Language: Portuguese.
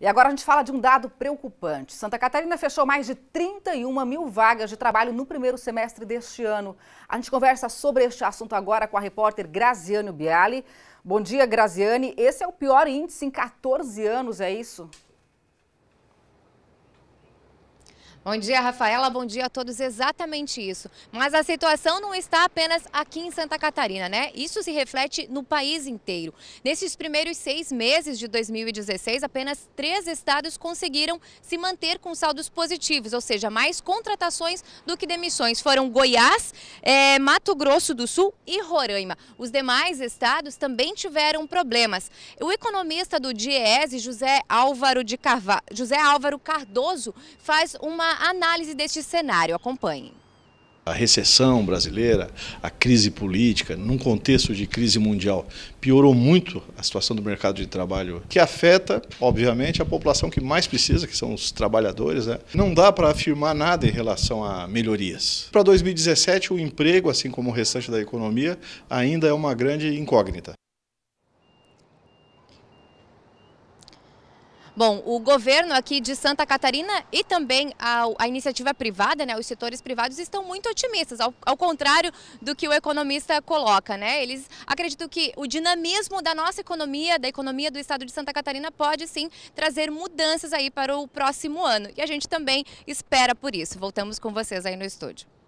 E agora a gente fala de um dado preocupante. Santa Catarina fechou mais de 31 mil vagas de trabalho no primeiro semestre deste ano. A gente conversa sobre este assunto agora com a repórter Graziane Biali. Bom dia, Graziane. Esse é o pior índice em 14 anos, é isso? Bom dia, Rafaela. Bom dia a todos. Exatamente isso. Mas a situação não está apenas aqui em Santa Catarina, né? Isso se reflete no país inteiro. Nesses primeiros seis meses de 2016, apenas três estados conseguiram se manter com saldos positivos, ou seja, mais contratações do que demissões. Foram Goiás, é, Mato Grosso do Sul e Roraima. Os demais estados também tiveram problemas. O economista do Diese, José Álvaro, de Carva... José Álvaro Cardoso, faz uma análise deste cenário. Acompanhe. A recessão brasileira, a crise política, num contexto de crise mundial, piorou muito a situação do mercado de trabalho, que afeta, obviamente, a população que mais precisa, que são os trabalhadores. Né? Não dá para afirmar nada em relação a melhorias. Para 2017, o emprego, assim como o restante da economia, ainda é uma grande incógnita. Bom, o governo aqui de Santa Catarina e também a, a iniciativa privada, né, os setores privados estão muito otimistas, ao, ao, contrário do que o economista coloca, né? Eles acreditam que o dinamismo da nossa economia, da economia do estado de Santa Catarina pode sim trazer mudanças aí para o próximo ano. E a gente também espera por isso. Voltamos com vocês aí no estúdio.